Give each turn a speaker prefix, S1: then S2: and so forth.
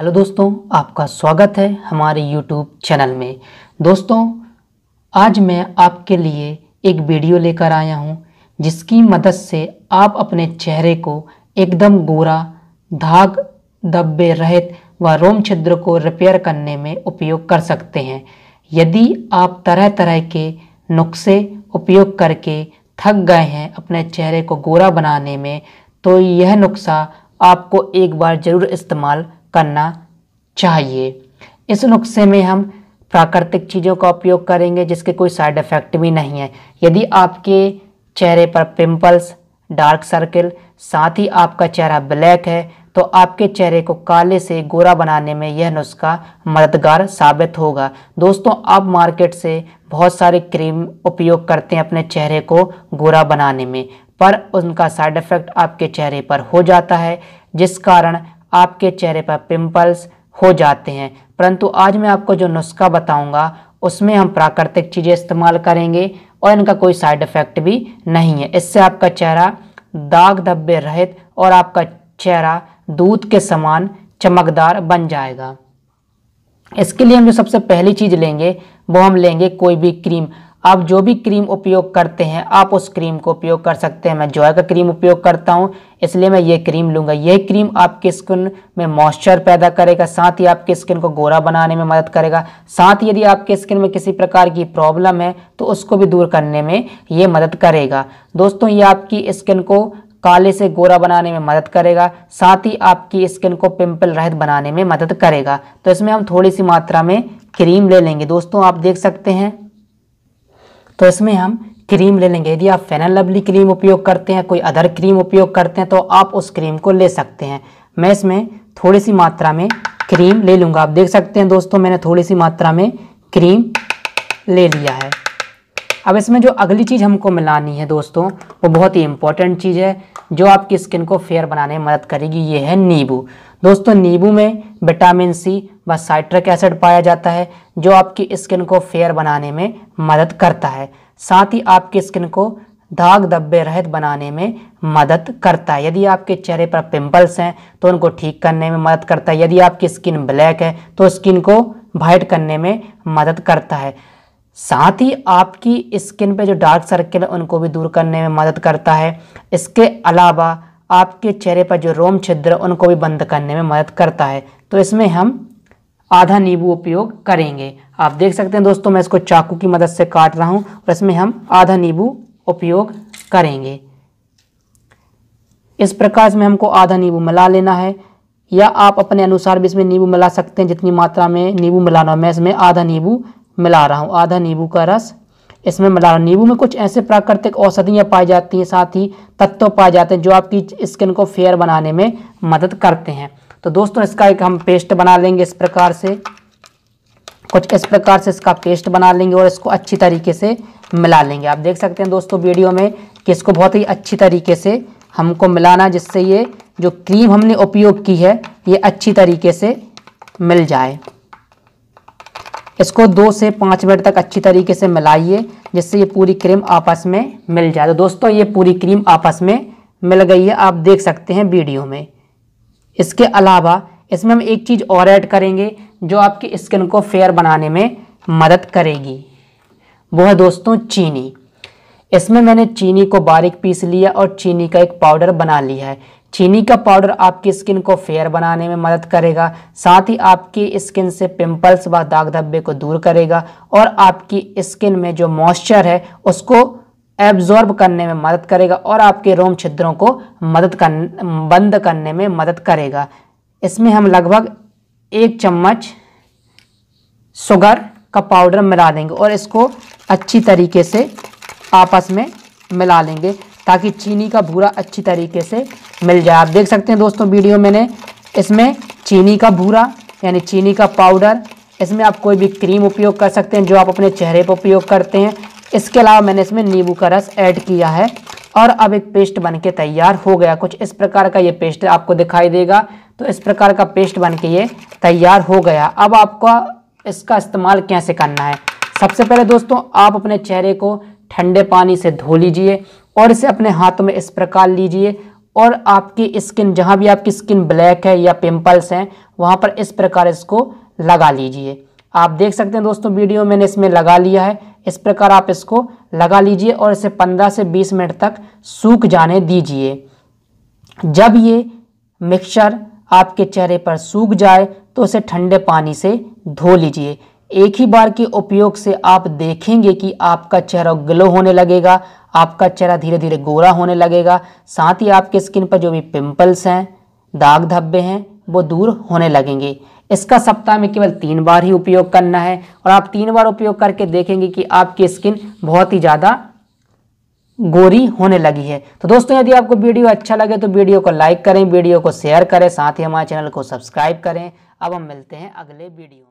S1: hello दोस्तों आपका स्वागत है हमारे यूट्यूब चैनल में दोस्तों आज मैं आपके लिए एक वीडियो लेकर आया हूं जिसकी मदद से आप अपने चेहरे को एकदम गोरा धाग धब्बे रहित व रोम छिद्र को रिपेयर करने में उपयोग कर सकते हैं यदि आप तरह तरह के नुस्खे उपयोग करके थक गए हैं अपने चेहरे को गोरा बनाने में तो यह नुस्खा आपको एक बार ज़रूर इस्तेमाल करना चाहिए इस नुस्खे में हम प्राकृतिक चीज़ों का उपयोग करेंगे जिसके कोई साइड इफ़ेक्ट भी नहीं है यदि आपके चेहरे पर पिंपल्स डार्क सर्किल साथ ही आपका चेहरा ब्लैक है तो आपके चेहरे को काले से गोरा बनाने में यह नुस्खा मददगार साबित होगा दोस्तों आप मार्केट से बहुत सारे क्रीम उपयोग करते हैं अपने चेहरे को गोरा बनाने में पर उनका साइड इफ़ेक्ट आपके चेहरे पर हो जाता है जिस कारण आपके चेहरे पर पिंपल्स हो जाते हैं परंतु आज मैं आपको जो नुस्खा बताऊंगा उसमें हम प्राकृतिक चीज़ें इस्तेमाल करेंगे और इनका कोई साइड इफ़ेक्ट भी नहीं है इससे आपका चेहरा दाग धब्बे रहित और आपका चेहरा दूध के समान चमकदार बन जाएगा इसके लिए हम जो सबसे पहली चीज़ लेंगे वो हम लेंगे कोई भी क्रीम आप जो भी क्रीम उपयोग करते हैं आप उस क्रीम को उपयोग कर सकते हैं मैं जॉय का क्रीम उपयोग करता हूं इसलिए मैं ये क्रीम लूँगा यह क्रीम आपकी स्किन में मॉइस्चर पैदा करेगा साथ ही आपकी स्किन को गोरा बनाने में मदद करेगा साथ ही यदि आपके स्किन में किसी प्रकार की प्रॉब्लम है तो उसको भी दूर करने में ये मदद करेगा दोस्तों ये आपकी स्किन को काले से गोरा बनाने में मदद करेगा साथ ही आपकी स्किन को पिंपल रहित बनाने में मदद करेगा तो इसमें हम थोड़ी सी मात्रा में क्रीम ले लेंगे दोस्तों आप देख सकते हैं तो इसमें हम क्रीम ले लेंगे यदि आप फेनल लवली क्रीम उपयोग करते हैं कोई अदर क्रीम उपयोग करते हैं तो आप उस क्रीम को ले सकते हैं मैं इसमें थोड़ी सी मात्रा में क्रीम ले लूँगा आप देख सकते हैं दोस्तों मैंने थोड़ी सी मात्रा में क्रीम ले लिया है अब इसमें जो अगली चीज़ हमको मिलानी है दोस्तों वो बहुत ही इंपॉर्टेंट चीज़ है जो आपकी स्किन को फेयर बनाने में मदद करेगी ये है नींबू दोस्तों नींबू में विटामिन सी व साइट्रिक एसिड पाया जाता है जो आपकी स्किन को फेयर बनाने में मदद करता है साथ ही आपकी स्किन को दाग धब्बे रहित बनाने में मदद करता है यदि आपके चेहरे पर पिंपल्स हैं तो उनको ठीक करने में मदद करता है यदि आपकी स्किन ब्लैक है तो स्किन को वाइट करने में मदद करता है साथ ही आपकी स्किन पे जो डार्क सर्किल है उनको भी दूर करने में मदद करता है इसके अलावा आपके चेहरे पर जो रोम छिद्र उनको भी बंद करने में मदद करता है तो इसमें हम आधा नींबू उपयोग करेंगे आप देख सकते हैं दोस्तों मैं इसको चाकू की मदद से काट रहा हूँ और इसमें हम आधा नींबू उपयोग करेंगे इस प्रकार इसमें हमको आधा नींबू मिला लेना है या आप अपने अनुसार भी इसमें नींबू मिला सकते हैं जितनी मात्रा में नींबू मिलाना हो मैं इसमें आधा नींबू मिला रहा हूँ आधा नींबू का रस इसमें मिला रहा नींबू में कुछ ऐसे प्राकृतिक औषधियाँ पाई जाती हैं साथ ही तत्व पाए जाते हैं जो आपकी स्किन को फेयर बनाने में मदद करते हैं तो दोस्तों इसका एक हम पेस्ट बना लेंगे इस प्रकार से कुछ इस प्रकार से इसका पेस्ट बना लेंगे और इसको अच्छी तरीके से मिला लेंगे आप देख सकते हैं दोस्तों वीडियो में कि इसको बहुत ही अच्छी तरीके से हमको मिलाना जिससे ये जो क्रीम हमने उपयोग की है ये अच्छी तरीके से मिल जाए इसको दो से पाँच मिनट तक अच्छी तरीके से मिलाइए जिससे ये पूरी क्रीम आपस में मिल जाए तो दोस्तों ये पूरी क्रीम आपस में मिल गई है आप देख सकते हैं वीडियो में इसके अलावा इसमें हम एक चीज़ और ऐड करेंगे जो आपकी स्किन को फेयर बनाने में मदद करेगी वो है दोस्तों चीनी इसमें मैंने चीनी को बारीक पीस लिया और चीनी का एक पाउडर बना लिया है चीनी का पाउडर आपकी स्किन को फेयर बनाने में मदद करेगा साथ ही आपकी स्किन से पिंपल्स व दाग धब्बे को दूर करेगा और आपकी स्किन में जो मॉइस्चर है उसको एब्जॉर्ब करने में मदद करेगा और आपके रोम छिद्रों को मदद कर बंद करने में मदद करेगा इसमें हम लगभग एक चम्मच शुगर का पाउडर मिला देंगे और इसको अच्छी तरीके से आपस में मिला लेंगे ताकि चीनी का भूरा अच्छी तरीके से मिल जाए आप देख सकते हैं दोस्तों वीडियो मैंने इसमें चीनी का भूरा यानी चीनी का पाउडर इसमें आप कोई भी क्रीम उपयोग कर सकते हैं जो आप अपने चेहरे पर उपयोग करते हैं इसके अलावा मैंने इसमें नींबू का रस ऐड किया है और अब एक पेस्ट बन के तैयार हो गया कुछ इस प्रकार का ये पेस्ट आपको दिखाई देगा तो इस प्रकार का पेस्ट बन के ये तैयार हो गया अब आपका इसका इस्तेमाल कैसे करना है सबसे पहले दोस्तों आप अपने चेहरे को ठंडे पानी से धो लीजिए और इसे अपने हाथों में इस प्रकार लीजिए और आपकी स्किन जहाँ भी आपकी स्किन ब्लैक है या पिंपल्स हैं वहाँ पर इस प्रकार इसको लगा लीजिए आप देख सकते हैं दोस्तों वीडियो मैंने इसमें लगा लिया है इस प्रकार आप इसको लगा लीजिए और इसे 15 से 20 मिनट तक सूख जाने दीजिए जब ये मिक्सचर आपके चेहरे पर सूख जाए तो इसे ठंडे पानी से धो लीजिए एक ही बार के उपयोग से आप देखेंगे कि आपका चेहरा ग्लो होने लगेगा आपका चेहरा धीरे धीरे गोरा होने लगेगा साथ ही आपके स्किन पर जो भी पिंपल्स हैं दाग धब्बे हैं वो दूर होने लगेंगे इसका सप्ताह में केवल तीन बार ही उपयोग करना है और आप तीन बार उपयोग करके देखेंगे कि आपकी स्किन बहुत ही ज़्यादा गोरी होने लगी है तो दोस्तों यदि आपको वीडियो अच्छा लगे तो वीडियो को लाइक करें वीडियो को शेयर करें साथ ही हमारे चैनल को सब्सक्राइब करें अब हम मिलते हैं अगले वीडियो